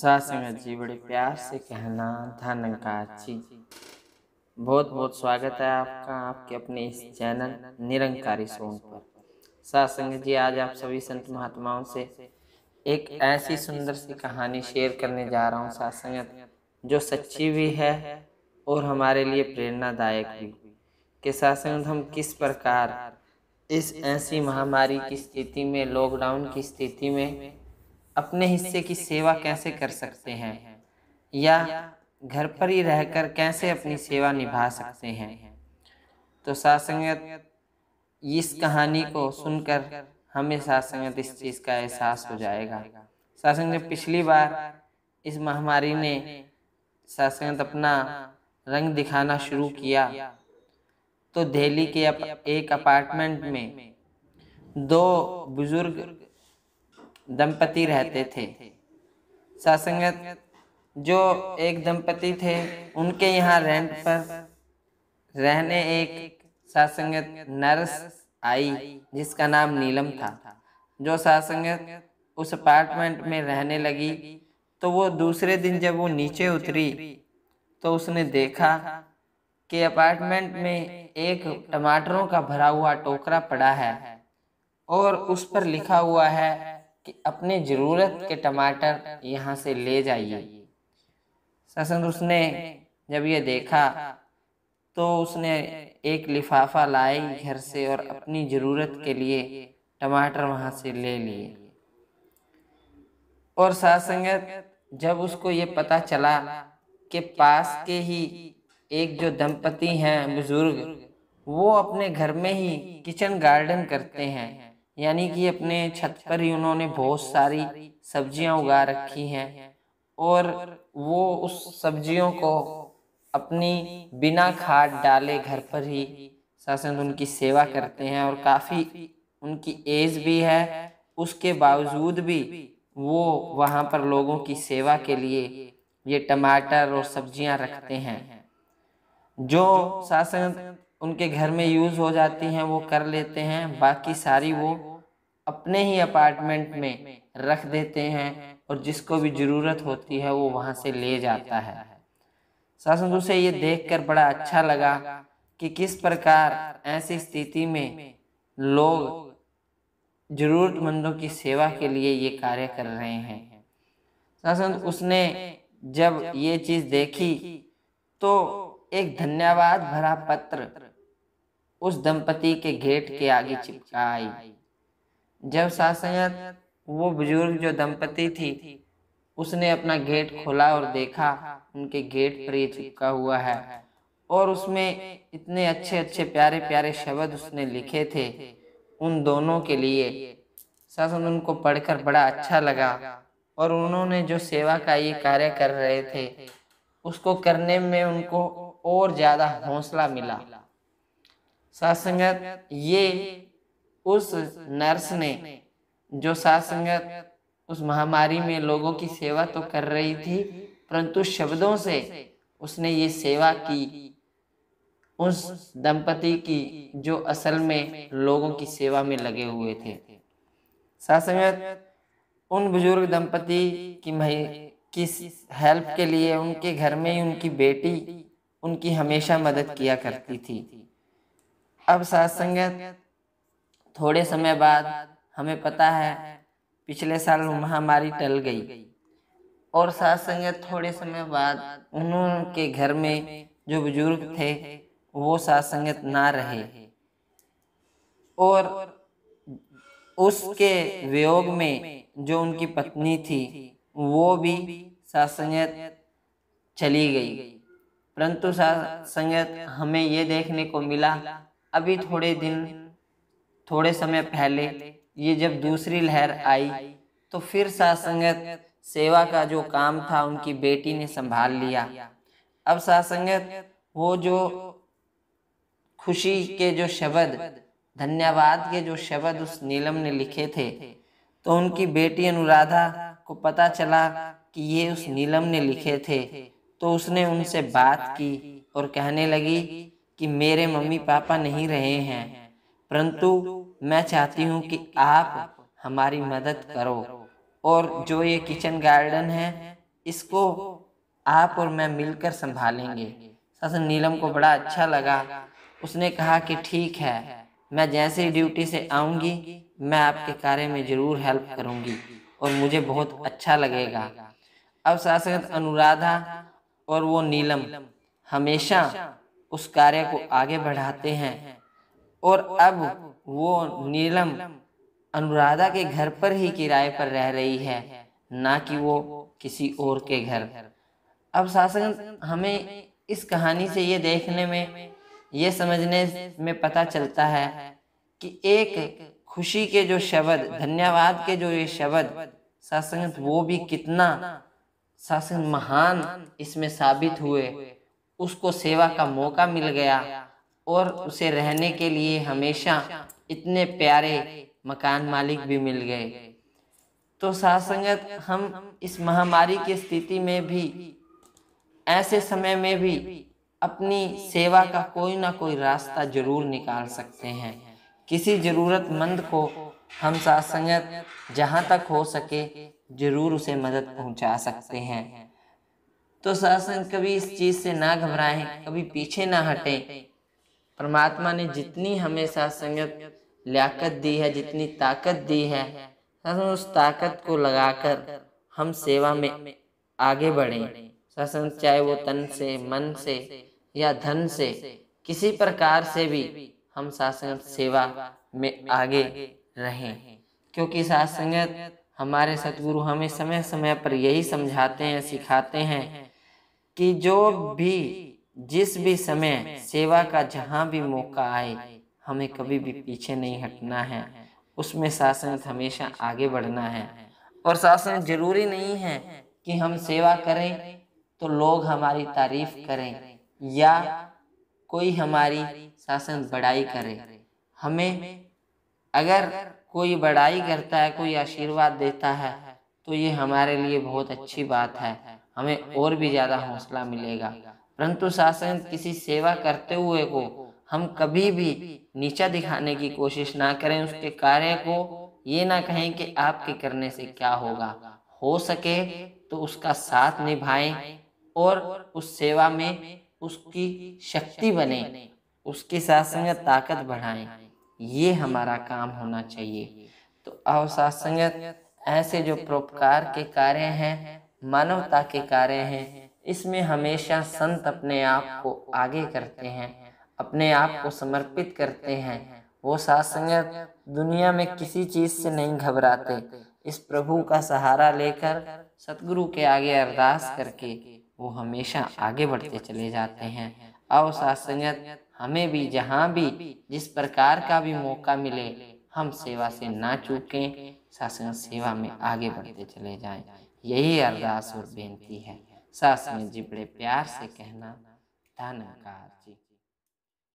सास जी बड़े प्यार से कहना जी बहुत बहुत स्वागत है आपका आपके अपने इस चैनल निरंकारी सोन पर सासंग जी आज आप सभी संत महात्माओं से एक ऐसी सुंदर सी कहानी शेयर करने जा रहा हूँ सासंगत जो सच्ची भी है और हमारे लिए प्रेरणादायक भी कि सासंगत हम किस प्रकार इस ऐसी महामारी की स्थिति में लॉकडाउन की स्थिति में अपने हिस्से की सेवा कैसे कर सकते हैं या घर पर ही रहकर कैसे अपनी सेवा निभा सकते हैं तो सासंगत इस कहानी को सुनकर हमें सासंगत इस चीज़ का एहसास हो जाएगा सासंगत पिछली बार इस महामारी ने सासंगत अपना रंग दिखाना शुरू किया तो, तो दिल्ली के एक अपार्टमेंट में दो बुजुर्ग दंपति रहते थे सत्संगत जो एक दंपति थे उनके यहाँ रेंट पर रहने एक सत्संगत नर्स आई जिसका नाम नीलम था जो सत्संगत उस अपार्टमेंट में रहने लगी तो वो दूसरे दिन जब वो नीचे उतरी तो उसने देखा कि अपार्टमेंट में एक टमाटरों का भरा हुआ टोकरा पड़ा है और उस पर लिखा हुआ है कि अपने ज़रूरत के टमाटर यहाँ से ले जाइए ससंद उसने जब ये देखा तो उसने एक लिफाफा लाई घर से और अपनी ज़रूरत के लिए टमाटर वहाँ से ले लिए और साथ संगत जब उसको ये पता चला कि पास के ही एक जो दंपति हैं बुज़ुर्ग वो अपने घर में ही किचन गार्डन करते हैं यानी कि अपने छत पर ही उन्होंने बहुत सारी सब्जियां उगा रखी हैं और वो उस सब्जियों को अपनी बिना खाद डाले घर पर ही शासन उनकी सेवा करते हैं और काफ़ी उनकी एज भी है उसके बावजूद भी वो वहाँ पर लोगों की सेवा के लिए ये टमाटर और सब्जियाँ रखते हैं जो शासन उनके घर में यूज़ हो जाती हैं वो कर लेते हैं बाकी सारी वो अपने ही अपार्टमेंट में रख देते हैं और जिसको भी ज़रूरत होती है वो वहाँ से ले जाता है सासंधु से ये देखकर बड़ा अच्छा लगा कि किस प्रकार ऐसी स्थिति में लोग ज़रूरतमंदों की सेवा के लिए ये कार्य कर रहे हैं सासन उसने जब ये चीज़ देखी तो एक धन्यवाद भरा पत्र उस दंपति के गेट के आगे चिपका आई जब सासयत वो बुजुर्ग जो दंपति थी उसने अपना गेट खोला और देखा उनके गेट पर ये चिपका हुआ है और उसमें इतने अच्छे अच्छे प्यारे प्यारे शब्द उसने लिखे थे उन दोनों के लिए सासन उनको पढ़कर बड़ा अच्छा लगा और उन्होंने जो सेवा का ये कार्य कर रहे थे उसको करने में उनको और ज़्यादा हौसला मिला सत्संगत ये उस नर्स ने जो सत्संगत उस महामारी में लोगों की सेवा तो कर रही थी परंतु शब्दों से उसने ये सेवा की उस दंपति की जो असल में लोगों की सेवा में लगे हुए थे सत्संगत उन बुजुर्ग दंपति की की हेल्प के लिए उनके घर में ही उनकी बेटी उनकी हमेशा मदद किया करती थी अब सत्संगत थोड़े समय बाद हमें पता है पिछले साल महामारी टल गई और सत्संगत थोड़े समय बाद उनके घर में जो बुजुर्ग थे वो सत्संगत ना रहे और उसके वियोग में जो उनकी पत्नी थी वो भी सत्संगत चली गई परंतु सत्संगत हमें ये देखने को मिला अभी थोड़े दिन थोड़े समय पहले ये जब दूसरी लहर आई तो फिर तो सासंगत सेवा का जो काम था उनकी बेटी ने संभाल लिया अब सासंगत वो जो खुशी के जो शब्द धन्यवाद के जो शब्द उस नीलम ने लिखे थे तो, तो उनकी बेटी अनुराधा को पता चला कि ये उस नीलम ने लिखे थे तो, तो उसने उनसे बात की और कहने लगी कि मेरे मम्मी पापा नहीं रहे हैं परंतु मैं चाहती हूँ कि आप हमारी मदद करो और जो ये किचन गार्डन है इसको आप और मैं मिलकर संभालेंगे सस नीलम को बड़ा अच्छा लगा उसने कहा कि ठीक है मैं जैसे ही ड्यूटी से आऊँगी मैं आपके कार्य में ज़रूर हेल्प करूँगी और मुझे बहुत अच्छा लगेगा अब शासक अनुराधा और वो नीलम हमेशा उस कार्य को आगे बढ़ाते हैं और अब वो नीलम अनुराधा के घर पर ही किराए पर रह रही है ना कि वो किसी और के घर अब शासन हमें इस कहानी से ये देखने में ये समझने में पता चलता है कि एक खुशी के जो शब्द धन्यवाद के जो ये शब्द शासन वो भी कितना शासन महान इसमें साबित हुए उसको सेवा का मौका मिल गया और उसे रहने के लिए हमेशा इतने प्यारे मकान मालिक भी मिल गए तो सासंगत हम इस महामारी की स्थिति में भी ऐसे समय में भी अपनी सेवा का कोई ना कोई रास्ता जरूर निकाल सकते हैं किसी ज़रूरतमंद को हम सासंगत जहाँ तक हो सके ज़रूर उसे मदद पहुँचा सकते हैं तो शासन कभी इस चीज़ से ना घबराएं कभी पीछे ना हटें परमात्मा ने जितनी हमें शासन लियाकत दी है जितनी ताकत दी है शासन उस ताकत को लगाकर हम सेवा में आगे बढ़ें शासन चाहे वो तन से मन से या धन से किसी प्रकार से भी हम शासन सेवा में आगे रहें क्योंकि शासन हमारे सतगुरु हमें समय समय पर यही समझाते हैं सिखाते हैं कि जो भी जिस भी समय सेवा का जहाँ भी मौका आए हमें कभी भी पीछे नहीं हटना है उसमें शासन हमेशा आगे बढ़ना है और शासन जरूरी नहीं है कि हम सेवा करें तो, तो लोग हमारी तारीफ करें या कोई हमारी शासन बड़ाई करे हमें अगर कोई बड़ाई करता है कोई आशीर्वाद देता है तो ये तो हमारे लिए बहुत अच्छी बात है हमें और भी ज़्यादा हौसला मिलेगा परंतु शासन किसी सेवा करते हुए को हम कभी भी नीचा दिखाने की कोशिश ना करें उसके कार्य को ये ना कहें कि आपके करने से क्या होगा हो सके तो उसका साथ निभाएं और उस सेवा में उसकी शक्ति बने उसके साथ संगत ताकत बढ़ाएं ये हमारा काम होना चाहिए तो अवसात संगत ऐसे जो परोपकार के कार्य हैं मानवता के कार्य हैं इसमें हमेशा संत अपने आप को आगे करते हैं अपने आप को समर्पित करते हैं वो सत्संगत दुनिया में किसी चीज़ से नहीं घबराते इस प्रभु का सहारा लेकर सतगुरु के आगे अरदास करके वो हमेशा आगे बढ़ते चले जाते हैं और सत्संगत हमें भी जहाँ भी जिस प्रकार का भी मौका मिले हम सेवा से ना चूकें सत्संग सेवा में आगे बढ़ते चले जाएं यही अरदास और बेनती है सास में जिबड़े प्यार से कहना धन जी